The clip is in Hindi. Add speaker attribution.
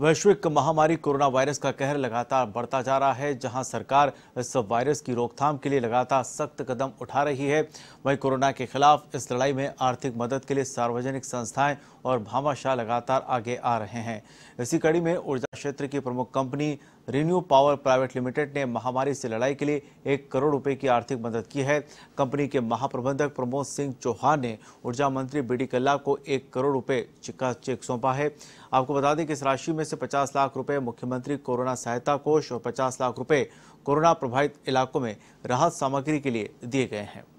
Speaker 1: वैश्विक महामारी कोरोना वायरस का कहर लगातार बढ़ता जा रहा है जहां सरकार इस वायरस की रोकथाम के लिए लगातार सख्त कदम उठा रही है वहीं कोरोना के खिलाफ इस लड़ाई में आर्थिक मदद के लिए सार्वजनिक संस्थाएं और भामाशाह लगातार आगे आ रहे हैं इसी कड़ी में ऊर्जा क्षेत्र की प्रमुख company Renew Power Private Limited ने महामारी से लड़ाई के लिए एक करोड़ रुपए की आर्थिक मदद की है कंपनी के महाप्रबंधक प्रमोद सिंह चौहान ने ऊर्जा मंत्री बी डी कल्ला को एक करोड़ रुपए का चेक सौंपा है आपको बता दें कि इस राशि में से पचास लाख रुपए मुख्यमंत्री कोरोना सहायता कोष और पचास लाख रुपए कोरोना प्रभावित इलाकों में राहत सामग्री के लिए दिए गए हैं